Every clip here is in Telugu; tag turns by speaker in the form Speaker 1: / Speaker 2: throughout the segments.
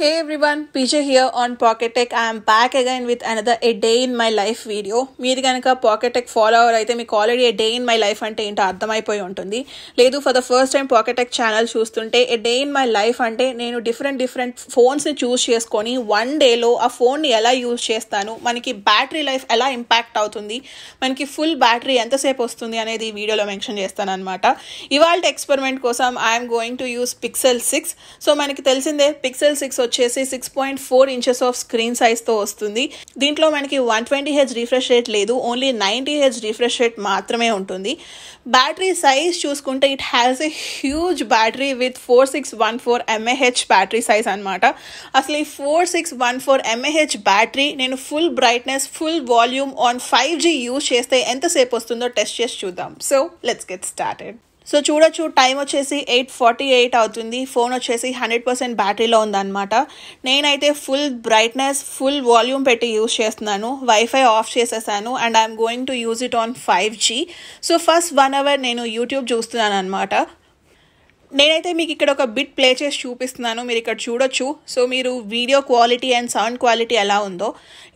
Speaker 1: Hey everyone PJ here on Pocket Tech Tech. I am back again with another A Day in My Life మీరు కనుక పాకెటెక్ టెక్ ఫాలో అవర్ అయితే మీకు already a day in my life అంటే ఏంటో అర్థమైపోయి ఉంటుంది లేదు for the first time Pocket Tech channel చూస్తుంటే a day in my life అంటే నేను డిఫరెంట్ డిఫరెంట్ ఫోన్స్ని చూస్ చేసుకొని వన్ డేలో ఆ ఫోన్ని ఎలా యూజ్ చేస్తాను మనకి బ్యాటరీ లైఫ్ ఎలా ఇంపాక్ట్ అవుతుంది మనకి ఫుల్ బ్యాటరీ ఎంతసేపు వస్తుంది అనేది వీడియోలో మెన్షన్ చేస్తాను అనమాట ఇవాళ ఎక్స్పెరిమెంట్ కోసం I'm going to use Pixel six so మనకి తెలిసిందే పిక్సెల్ సిక్స్ వచ్చేసి six point four inches of screen సైజ్తో వస్తుంది దీంట్లో మనకి one twenty H refresh rate లేదు only ninety H refresh rate మాత్రమే ఉంటుంది బ్యాటరీ సైజ్ చూసుకుంటే it has a huge battery with four six one four mAh battery size అనమాట అసలు ఈ four six one four mAh battery నేను full brightness full volume on five G use చేస్తే ఎంతసేపు వస్తుందో టెస్ట్ చేసి చూద్దాం so let's get started so చూడొచ్చు టైం వచ్చేసి ఎయిట్ ఫార్టీ ఎయిట్ అవుతుంది ఫోన్ వచ్చేసి హండ్రెడ్ పర్సెంట్ బ్యాటరీలో ఉందన్నమాట నేనైతే ఫుల్ బ్రైట్నెస్ ఫుల్ వాల్యూమ్ పెట్టి యూజ్ చేస్తున్నాను వైఫై ఆఫ్ చేసేసాను and I'm going to use it on five G so first one hour నేను యూట్యూబ్ చూస్తున్నాను అనమాట నేనైతే మీకు ఇక్కడ ఒక బిట్ ప్లే చేసి చూపిస్తున్నాను మీరు ఇక్కడ చూడొచ్చు సో మీరు video quality and sound quality ఎలా ఉందో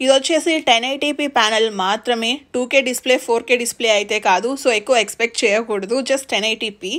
Speaker 1: ఇది వచ్చేసి టెన్ ఐటీపీ ప్యానల్ మాత్రమే two K display four K display అయితే కాదు సో ఎక్కువ ఎక్స్పెక్ట్ చేయకూడదు జస్ట్ టెన్ ఐటీపీ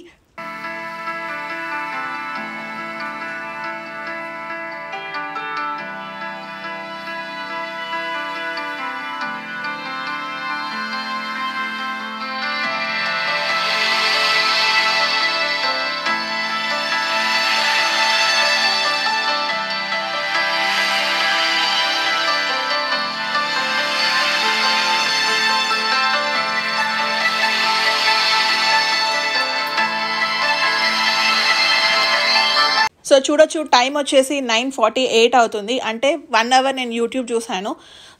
Speaker 1: సో చూడొచ్చు టైం వచ్చేసి నైన్ ఫార్టీ ఎయిట్ అవుతుంది అంటే వన్ అవర్ నేను యూట్యూబ్ చూశాను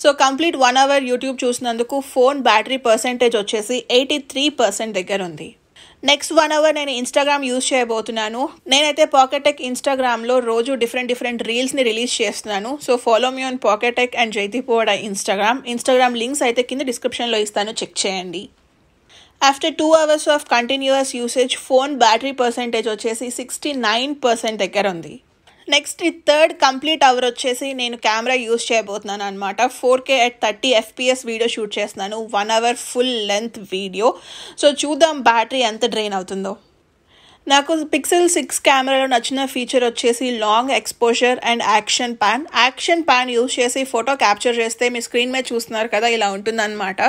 Speaker 1: so complete one hour YouTube చూసినందుకు ఫోన్ బ్యాటరీ పర్సంటేజ్ వచ్చేసి ఎయిటీ త్రీ పర్సెంట్ దగ్గర ఉంది నెక్స్ట్ వన్ అవర్ నేను ఇన్స్టాగ్రామ్ యూజ్ చేయబోతున్నాను నేనైతే పాకెట్ టెక్ ఇన్స్టాగ్రామ్లో రోజు డిఫరెంట్ డిఫరెంట్ రీల్స్ని రిలీజ్ చేస్తున్నాను so follow me on Pocket Tech and జైతీ పోవడా ఇన్స్టాగ్రామ్ ఇన్స్టాగ్రామ్ లింక్స్ అయితే కింద డిస్క్రిప్షన్లో ఇస్తాను చెక్ చేయండి after two hours of continuous usage phone battery percentage వచ్చేసి సిక్స్టీ నైన్ పర్సెంట్ దగ్గర ఉంది నెక్స్ట్ ఈ థర్డ్ కంప్లీట్ అవర్ వచ్చేసి నేను కెమెరా యూస్ చేయబోతున్నాను అనమాట four K at thirty FPS video shoot చేస్తున్నాను one hour full length video so చూద్దాం బ్యాటరీ ఎంత డ్రైన్ అవుతుందో నాకు పిక్సెల్ సిక్స్ కెమెరాలో నచ్చిన ఫీచర్ వచ్చేసి long exposure and action pan action pan use చేసి ఫోటో క్యాప్చర్ చేస్తే మీ స్క్రీన్ మీద చూస్తున్నారు కదా ఇలా ఉంటుందన్నమాట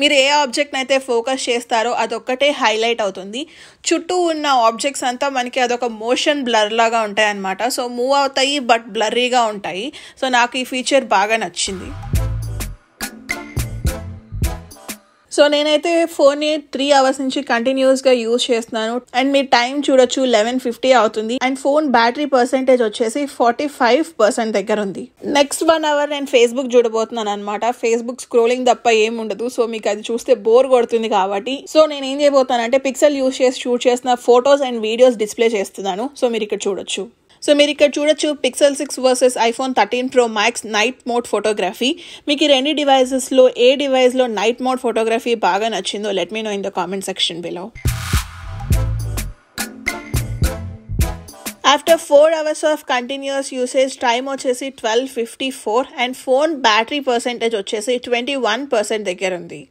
Speaker 1: మీరు ఏ ఆబ్జెక్ట్ని అయితే ఫోకస్ చేస్తారో అదొక్కటే హైలైట్ అవుతుంది చుట్టూ ఉన్న ఆబ్జెక్ట్స్ అంతా మనకి అదొక మోషన్ బ్లర్ లాగా ఉంటాయి అనమాట సో మూవ్ అవుతాయి బట్ బ్లర్రీగా ఉంటాయి సో నాకు ఈ ఫీచర్ బాగా నచ్చింది సో నేనైతే ఫోన్ని త్రీ అవర్స్ నుంచి కంటిన్యూస్గా యూజ్ చేస్తున్నాను అండ్ మీ టైం చూడొచ్చు లెవెన్ ఫిఫ్టీ అవుతుంది అండ్ ఫోన్ బ్యాటరీ పర్సెంటేజ్ వచ్చేసి ఫార్టీ ఫైవ్ పర్సెంట్ దగ్గర ఉంది నెక్స్ట్ వన్ అవర్ నేను ఫేస్బుక్ చూడబోతున్నాను అనమాట ఫేస్బుక్ స్క్రోలింగ్ తప్ప ఏం ఉండదు సో మీకు అది చూస్తే బోర్ కొడుతుంది కాబట్టి సో నేను ఏం అంటే పిక్సెల్ యూస్ చేసి షూట్ చేసిన ఫొటోస్ అండ్ వీడియోస్ డిస్ప్లే చేస్తున్నాను సో మీరు ఇక్కడ చూడొచ్చు సో మీరు ఇక్కడ చూడొచ్చు Pixel six versus iPhone thirteen pro max night mode photography మీకు ఈ రెండు డివైజెస్లో ఏ డివైస్లో నైట్ మోడ్ ఫోటోగ్రఫీ బాగా నచ్చిందో let me know in the comment section below after four hours of continuous usage time వచ్చేసి twelve fifty four and phone battery percentage వచ్చేసి ట్వంటీ వన్ పర్సెంట్ దగ్గర ఉంది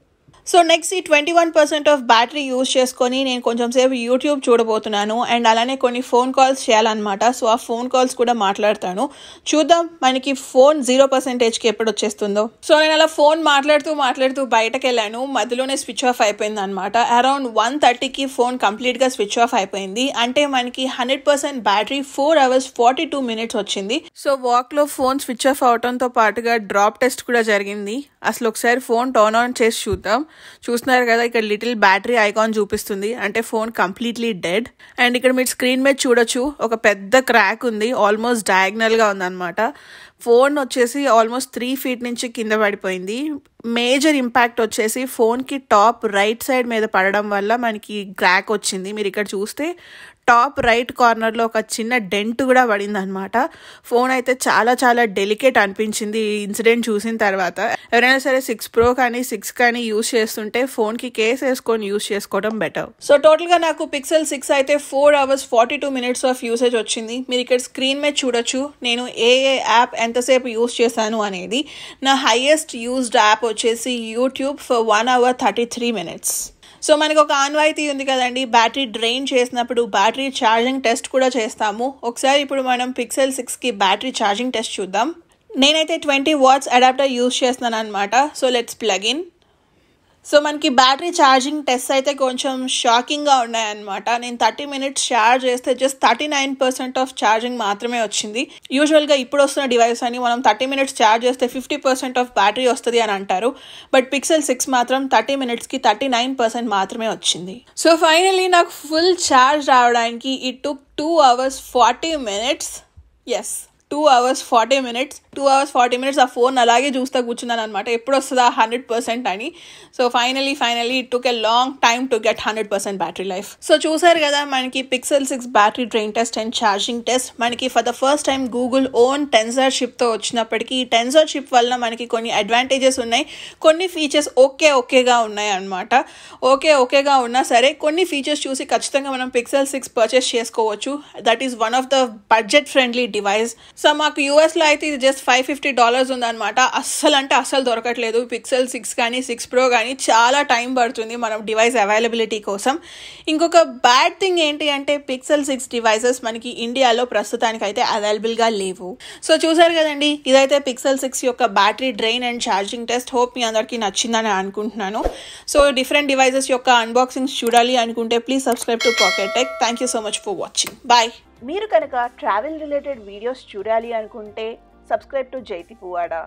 Speaker 1: సో నెక్స్ట్ ఈ twenty one percent of battery use చేసుకొని నేను కొంచెం సేపు యూట్యూబ్ చూడబోతున్నాను అండ్ అలానే కొన్ని ఫోన్ కాల్స్ చేయాలన్నమాట సో ఆ ఫోన్ కాల్స్ కూడా మాట్లాడతాను చూద్దాం మనకి ఫోన్ జీరో పర్సెంటేజ్కి ఎప్పుడు వచ్చేస్తుందో సో నేను అలా ఫోన్ మాట్లాడుతూ మాట్లాడుతూ బయటకు వెళ్ళాను మధ్యలోనే స్విచ్ ఆఫ్ అయిపోయింది అనమాట అరౌండ్ వన్ థర్టీకి ఫోన్ కంప్లీట్గా స్విచ్ ఆఫ్ అయిపోయింది అంటే మనకి hundred percent battery four hours forty two minutes వచ్చింది సో వాక్లో ఫోన్ స్విచ్ ఆఫ్ అవడంతో పాటుగా డ్రాప్ టెస్ట్ కూడా జరిగింది అసలు ఒకసారి ఫోన్ టర్న్ ఆన్ చేసి చూద్దాం చూస్తున్నారు కదా ఇక్కడ లిటిల్ బ్యాటరీ ఐకాన్ చూపిస్తుంది అంటే ఫోన్ కంప్లీట్లీ డెడ్ అండ్ ఇక్కడ మీరు స్క్రీన్ మీద చూడొచ్చు ఒక పెద్ద క్రాక్ ఉంది ఆల్మోస్ట్ డయాగ్నల్గా ఉందన్నమాట ఫోన్ వచ్చేసి ఆల్మోస్ట్ త్రీ ఫీట్ నుంచి కింద పడిపోయింది మేజర్ ఇంపాక్ట్ వచ్చేసి ఫోన్కి టాప్ రైట్ సైడ్ మీద పడడం వల్ల మనకి క్రాక్ వచ్చింది మీరు ఇక్కడ చూస్తే టాప్ రైట్ కార్నర్లో ఒక చిన్న డెంట్ కూడా పడింది అనమాట ఫోన్ అయితే చాలా చాలా డెలికేట్ అనిపించింది ఈ ఇన్సిడెంట్ చూసిన తర్వాత ఎవరైనా సరే సిక్స్ ప్రో కానీ సిక్స్ కానీ యూజ్ చేస్తుంటే ఫోన్కి కేస్ వేసుకొని యూజ్ చేసుకోవడం బెటర్ సో టోటల్గా నాకు పిక్సెల్ సిక్స్ అయితే four hours forty two minutes of usage వచ్చింది మీరు ఇక్కడ స్క్రీన్ మీద చూడొచ్చు నేను ఏ ఏ యాప్ ఎంతసేపు యూస్ చేశాను అనేది నా హైయెస్ట్ యూస్డ్ యాప్ వచ్చేసి YouTube for one hour thirty three minutes so మనకు ఒక ఆన్వాయితీ ఉంది కదండి బ్యాటరీ డ్రైన్ చేసినప్పుడు బ్యాటరీ ఛార్జింగ్ టెస్ట్ కూడా చేస్తాము ఒకసారి ఇప్పుడు మనం పిక్సెల్ సిక్స్కి బ్యాటరీ ఛార్జింగ్ టెస్ట్ చూద్దాం నేనైతే ట్వంటీ వాట్స్ అడాప్టర్ యూస్ చేస్తున్నాను అనమాట so let's plug in so మనకి బ్యాటరీ ఛార్జింగ్ టెస్ట్ అయితే కొంచెం షాకింగ్గా ఉన్నాయన్నమాట నేను థర్టీ మినిట్స్ ఛార్జ్ చేస్తే just thirty nine percent of charging మాత్రమే వచ్చింది యూజువల్గా ఇప్పుడు వస్తున్న డివైస్ అని మనం థర్టీ మినిట్స్ ఛార్జ్ చేస్తే ఫిఫ్టీ పర్సెంట్ ఆఫ్ బ్యాటరీ వస్తుంది అని అంటారు బట్ పిక్సెల్ సిక్స్ మాత్రం థర్టీ మినిట్స్కి థర్టీ నైన్ పర్సెంట్ మాత్రమే వచ్చింది సో ఫైనలీ నాకు ఫుల్ ఛార్జ్ రావడానికి it took two hours forty minutes yes two hours forty minutes two hours forty minutes ఆ ఫోన్ అలాగే చూస్తూ కూర్చున్నాను అనమాట ఎప్పుడు వస్తుందా హండ్రెడ్ పర్సెంట్ అని so finally finally it took a long time to get hundred percent battery life so చూసారు కదా మనకి Pixel six battery drain test and charging test మనకి for the first time Google own tensor షిప్తో వచ్చినప్పటికీ ఈ టెన్సర్ షిప్ వల్ల మనకి కొన్ని అడ్వాంటేజెస్ ఉన్నాయి కొన్ని ఫీచర్స్ ఓకే ఓకేగా ఉన్నాయి అనమాట ఓకే ఓకేగా ఉన్నా సరే కొన్ని ఫీచర్స్ చూసి ఖచ్చితంగా మనం పిక్సెల్ సిక్స్ పర్చేస్ చేసుకోవచ్చు that is one of the budget friendly device so మాకు యూఎస్లో అయితే ఇది జస్ట్ ఫైవ్ ఫిఫ్టీ డాలర్స్ ఉందన్నమాట అస్సలు అంటే అస్సలు దొరకట్లేదు పిక్సెల్ సిక్స్ కానీ సిక్స్ ప్రో కానీ చాలా టైం పడుతుంది మనం డివైస్ అవైలబిలిటీ కోసం ఇంకొక బ్యాడ్ థింగ్ ఏంటి అంటే పిక్సెల్ సిక్స్ డివైసెస్ మనకి ఇండియాలో ప్రస్తుతానికి అయితే అవైలబుల్గా లేవు సో చూసారు కదండి ఇదైతే పిక్సెల్ సిక్స్ యొక్క battery drain and charging test hope మీ అందరికీ నచ్చిందని అనుకుంటున్నాను సో డిఫరెంట్ డివైజెస్ యొక్క అన్బాక్సింగ్స్ చూడాలి అనుకుంటే please subscribe to Pocket Tech thank you so much for watching bye మీరు కనుక ట్రావెల్ రిలేటెడ్ వీడియోస్ చూడాలి అనుకుంటే సబ్స్క్రైబ్ టు జైతి పువాడా